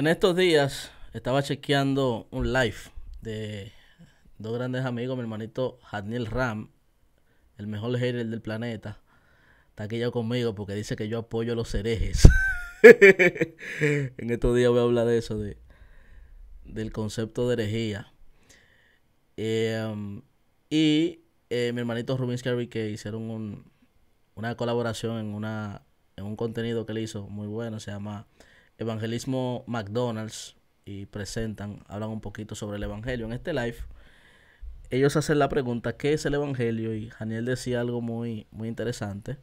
En estos días estaba chequeando un live de dos grandes amigos, mi hermanito Hadnil Ram, el mejor hater del planeta. Está aquí ya conmigo porque dice que yo apoyo a los herejes. en estos días voy a hablar de eso, de, del concepto de herejía. Em, y eh, mi hermanito Rubin Scarry que hicieron una colaboración en, una, en un contenido que él hizo muy bueno, se llama Evangelismo McDonald's y presentan, hablan un poquito sobre el Evangelio. En este live, ellos hacen la pregunta, ¿qué es el Evangelio? Y Daniel decía algo muy, muy interesante.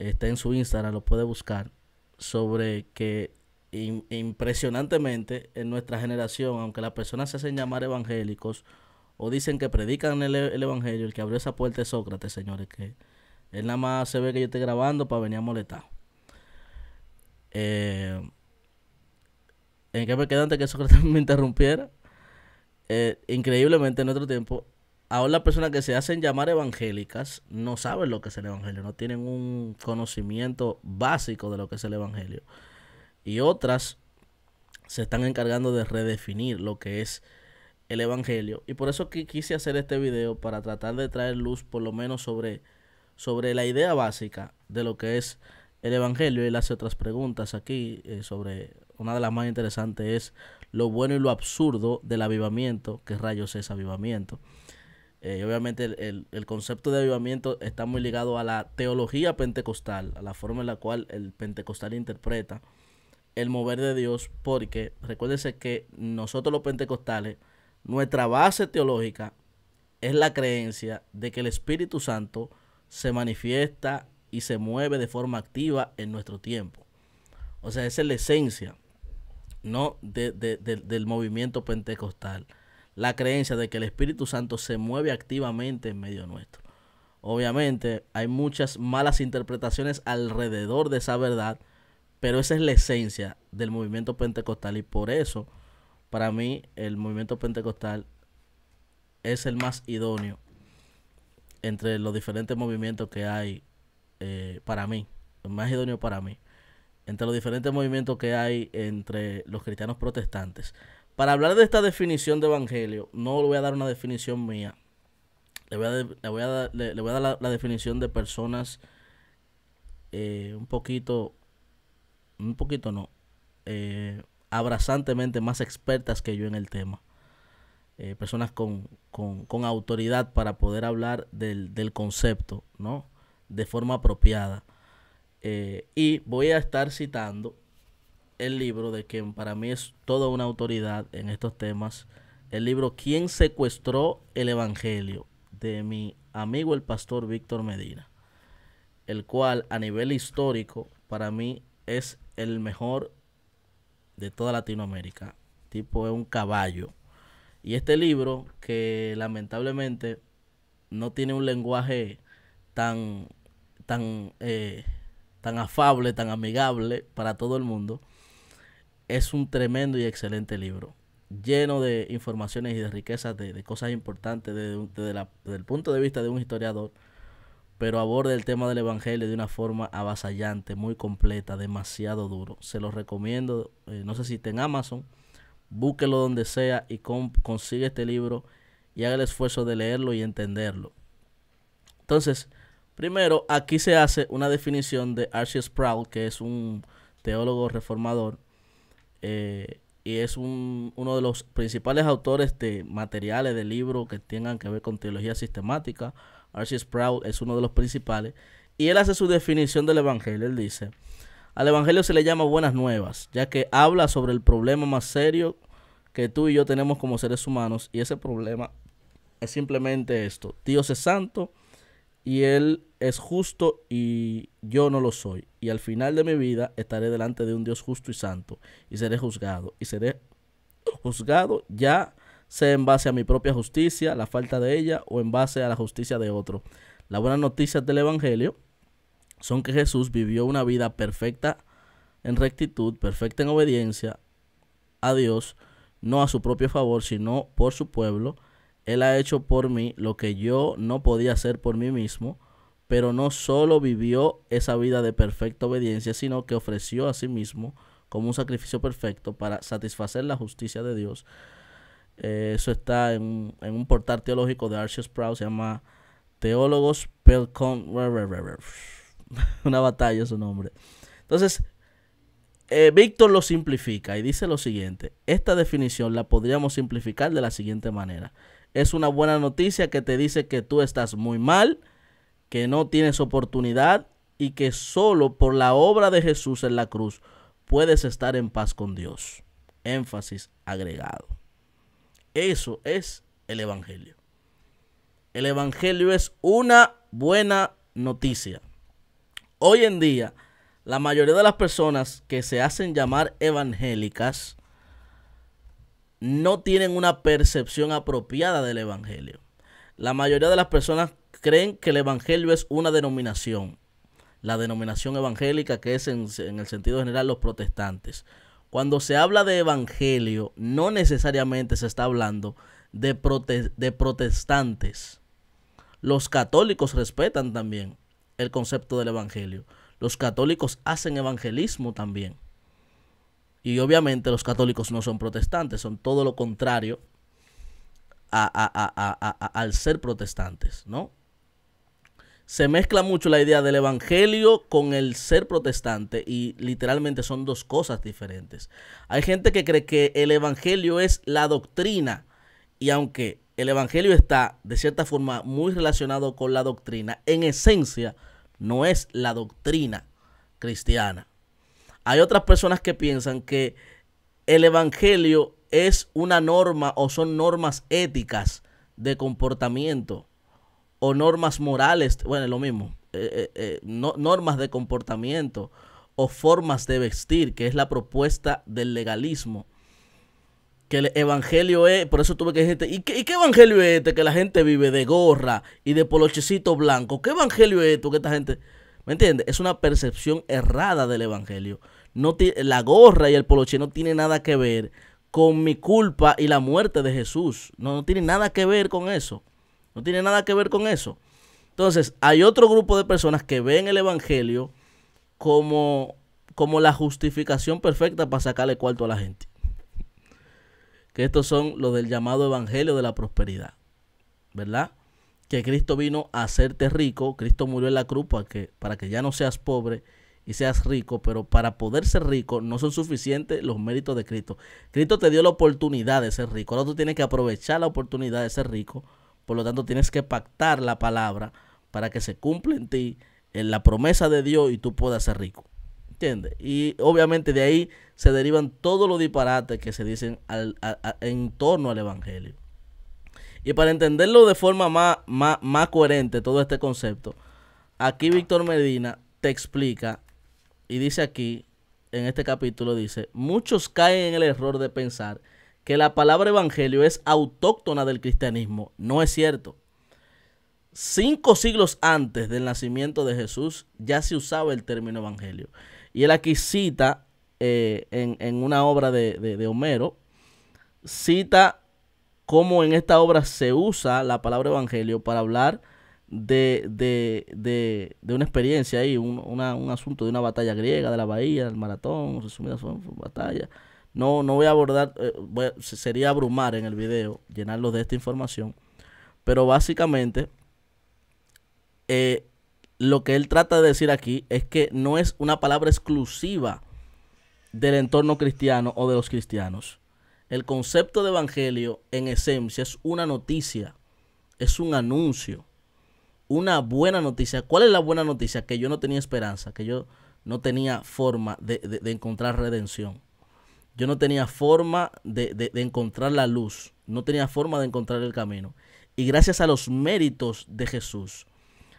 Está en su Instagram, lo puede buscar, sobre que impresionantemente en nuestra generación, aunque las personas se hacen llamar evangélicos o dicen que predican el, Evangelio, el que abrió esa puerta es Sócrates, señores, que él nada más se ve que yo estoy grabando para venir a molestar. Eh, que me quedante antes que Sócrates me interrumpiera. Eh, increíblemente en otro tiempo, ahora las personas que se hacen llamar evangélicas no saben lo que es el evangelio, no tienen un conocimiento básico de lo que es el evangelio. Y otras se están encargando de redefinir lo que es el evangelio. Y por eso que quise hacer este video para tratar de traer luz por lo menos sobre, sobre la idea básica de lo que es el evangelio. y hace otras preguntas aquí eh, sobre una de las más interesantes es lo bueno y lo absurdo del avivamiento, qué rayos es avivamiento. Eh, obviamente el, el, concepto de avivamiento está muy ligado a la teología pentecostal, a la forma en la cual el pentecostal interpreta el mover de Dios, porque recuérdense que nosotros los pentecostales, nuestra base teológica es la creencia de que el Espíritu Santo se manifiesta y se mueve de forma activa en nuestro tiempo. O sea, esa es la esencia no de, del movimiento pentecostal, la creencia de que el Espíritu Santo se mueve activamente en medio nuestro. Obviamente hay muchas malas interpretaciones alrededor de esa verdad, pero esa es la esencia del movimiento pentecostal y por eso para mí el movimiento pentecostal es el más idóneo entre los diferentes movimientos que hay eh, para mí, el más idóneo para mí entre los diferentes movimientos que hay entre los cristianos protestantes. Para hablar de esta definición de evangelio, no le voy a dar una definición mía. Le voy a, dar la, definición de personas eh, un poquito, un poquito no, eh, abrazantemente más expertas que yo en el tema. Eh, personas con, autoridad para poder hablar del, del concepto, ¿no? De forma apropiada. Eh, y voy a estar citando el libro de quien para mí es toda una autoridad en estos temas, el libro ¿Quién secuestró el Evangelio? de mi amigo el pastor Víctor Medina, el cual a nivel histórico para mí es el mejor de toda Latinoamérica. Tipo es un caballo. Y este libro que lamentablemente no tiene un lenguaje tan, tan eh, tan afable, tan amigable para todo el mundo. Es un tremendo y excelente libro, lleno de informaciones y de riquezas, de, cosas importantes desde, el punto de vista de un historiador, pero aborda el tema del Evangelio de una forma avasallante, muy completa, demasiado duro. Se los recomiendo, eh, no sé si está en Amazon, búsquelo donde sea y con, consigue este libro y haga el esfuerzo de leerlo y entenderlo. Entonces, Primero, aquí se hace una definición de Archie Sprout, que es un teólogo reformador eh, y es uno de los principales autores de materiales, de libros que tengan que ver con teología sistemática. Archie Sprout es uno de los principales y él hace su definición del Evangelio. Él dice, al Evangelio se le llama buenas nuevas, ya que habla sobre el problema más serio que tú y yo tenemos como seres humanos y ese problema es simplemente esto. Dios es santo y Él es justo y yo no lo soy. Y al final de mi vida estaré delante de un Dios justo y santo y seré juzgado. Y seré juzgado ya sea en base a mi propia justicia, la falta de ella o en base a la justicia de otro. Las buenas noticias del Evangelio son que Jesús vivió una vida perfecta en rectitud, perfecta en obediencia a Dios, no a su propio favor, sino por su pueblo, él ha hecho por mí lo que yo no podía hacer por mí mismo, pero no solo vivió esa vida de perfecta obediencia, sino que ofreció a sí mismo como un sacrificio perfecto para satisfacer la justicia de Dios. Eh, eso está en, un portal teológico de Archie Sprout, se llama Teólogos Pelcon... Una batalla su nombre. Entonces, eh, Víctor lo simplifica y dice lo siguiente. Esta definición la podríamos simplificar de la siguiente manera es una buena noticia que te dice que tú estás muy mal, que no tienes oportunidad y que solo por la obra de Jesús en la cruz puedes estar en paz con Dios. Énfasis agregado. Eso es el Evangelio. El Evangelio es una buena noticia. Hoy en día, la mayoría de las personas que se hacen llamar evangélicas no tienen una percepción apropiada del Evangelio. La mayoría de las personas creen que el Evangelio es una denominación, la denominación evangélica que es en, el sentido general los protestantes. Cuando se habla de Evangelio, no necesariamente se está hablando de, de protestantes. Los católicos respetan también el concepto del Evangelio. Los católicos hacen evangelismo también. Y obviamente los católicos no son protestantes, son todo lo contrario al ser protestantes, ¿no? Se mezcla mucho la idea del evangelio con el ser protestante y literalmente son dos cosas diferentes. Hay gente que cree que el evangelio es la doctrina y aunque el evangelio está de cierta forma muy relacionado con la doctrina, en esencia no es la doctrina cristiana. Hay otras personas que piensan que el Evangelio es una norma o son normas éticas de comportamiento o normas morales, bueno, es lo mismo, eh, eh, eh, normas de comportamiento o formas de vestir, que es la propuesta del legalismo. Que el evangelio es, por eso tuve que decirte, ¿y qué, ¿y qué evangelio es este que la gente vive de gorra y de polochecito blanco? ¿Qué evangelio es esto que esta gente... ¿Me entiendes? Es una percepción errada del Evangelio. No la gorra y el poloche no tiene nada que ver con mi culpa y la muerte de Jesús. No, no tiene nada que ver con eso. No tiene nada que ver con eso. Entonces, hay otro grupo de personas que ven el Evangelio como, como la justificación perfecta para sacarle cuarto a la gente. Que estos son los del llamado Evangelio de la Prosperidad. ¿Verdad? que Cristo vino a hacerte rico, Cristo murió en la cruz para que, para que ya no seas pobre y seas rico, pero para poder ser rico no son suficientes los méritos de Cristo. Cristo te dio la oportunidad de ser rico, ahora tú tienes que aprovechar la oportunidad de ser rico, por lo tanto tienes que pactar la palabra para que se cumpla en ti en la promesa de Dios y tú puedas ser rico. ¿Entiendes? Y obviamente de ahí se derivan todos los disparates que se dicen en torno al Evangelio. Y para entenderlo de forma más, coherente todo este concepto, aquí Víctor Medina te explica y dice aquí, en este capítulo, dice, muchos caen en el error de pensar que la palabra evangelio es autóctona del cristianismo. No es cierto. Cinco siglos antes del nacimiento de Jesús ya se usaba el término evangelio. Y él aquí cita eh, en, una obra de Homero, cita cómo en esta obra se usa la palabra evangelio para hablar de, una experiencia ahí, un, asunto de una batalla griega, de la bahía, del maratón, resumidas son batallas. No, no voy a abordar, eh, sería abrumar en el video, llenarlo de esta información. Pero básicamente, eh, lo que él trata de decir aquí es que no es una palabra exclusiva del entorno cristiano o de los cristianos. El concepto de evangelio en esencia es una noticia, es un anuncio, una buena noticia. ¿Cuál es la buena noticia? Que yo no tenía esperanza, que yo no tenía forma de, encontrar redención. Yo no tenía forma de, encontrar la luz, no tenía forma de encontrar el camino. Y gracias a los méritos de Jesús,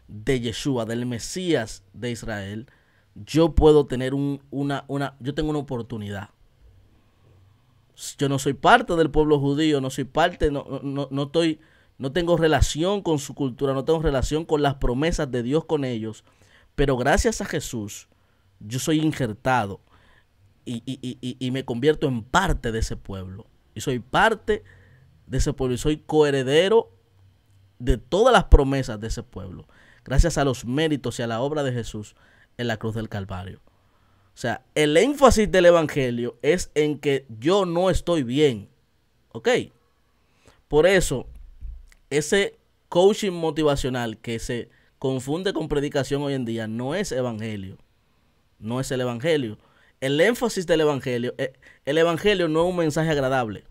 de Yeshua, del Mesías de Israel, yo puedo tener una, una, yo tengo una oportunidad yo no soy parte del pueblo judío, no soy parte, no, no, estoy, no tengo relación con su cultura, no tengo relación con las promesas de Dios con ellos, pero gracias a Jesús yo soy injertado y, y me convierto en parte de ese pueblo. Y soy parte de ese pueblo y soy coheredero de todas las promesas de ese pueblo, gracias a los méritos y a la obra de Jesús en la cruz del Calvario. O sea, el énfasis del Evangelio es en que yo no estoy bien. ¿Ok? Por eso, ese coaching motivacional que se confunde con predicación hoy en día no es Evangelio. No es el Evangelio. El énfasis del Evangelio, eh, el Evangelio no es un mensaje agradable.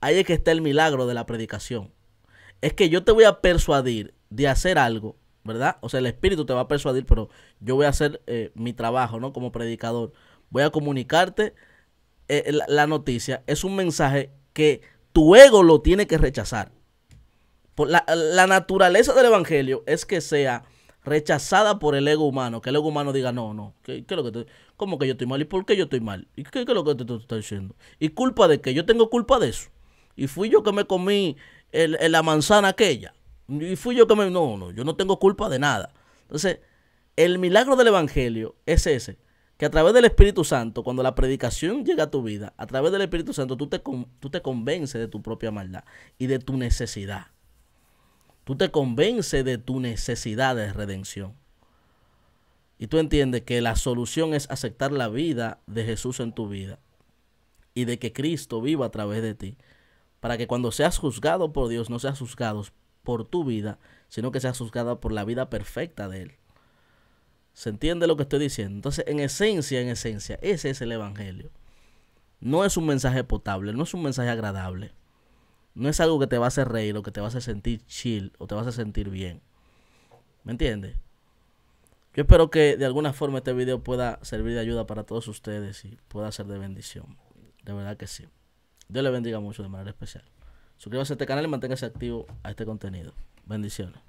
Ahí es que está el milagro de la predicación. Es que yo te voy a persuadir de hacer algo ¿verdad? O sea, el espíritu te va a persuadir, pero yo voy a hacer eh, mi trabajo, ¿no? Como predicador. Voy a comunicarte eh, la, noticia. Es un mensaje que tu ego lo tiene que rechazar. Por la, naturaleza del evangelio es que sea rechazada por el ego humano, que el ego humano diga, no, no, ¿qué, qué que ¿cómo que yo estoy mal? ¿Y por qué yo estoy mal? ¿Y qué, es lo que te, estás está diciendo? ¿Y culpa de qué? Yo tengo culpa de eso. Y fui yo que me comí la manzana aquella. Y fui yo que me... No, no, yo no tengo culpa de nada. Entonces, el milagro del Evangelio es ese, que a través del Espíritu Santo, cuando la predicación llega a tu vida, a través del Espíritu Santo tú te, te convences de tu propia maldad y de tu necesidad. Tú te convences de tu necesidad de redención. Y tú entiendes que la solución es aceptar la vida de Jesús en tu vida y de que Cristo viva a través de ti, para que cuando seas juzgado por Dios no seas juzgado por tu vida, sino que sea juzgada por la vida perfecta de Él. ¿Se entiende lo que estoy diciendo? Entonces, en esencia, en esencia, ese es el Evangelio. No es un mensaje potable, no es un mensaje agradable. No es algo que te va a hacer reír o que te va a hacer sentir chill o te vas a sentir bien. ¿Me entiendes? Yo espero que de alguna forma este video pueda servir de ayuda para todos ustedes y pueda ser de bendición. De verdad que sí. Dios le bendiga mucho de manera especial. Suscríbase a este canal y manténgase activo a este contenido. Bendiciones.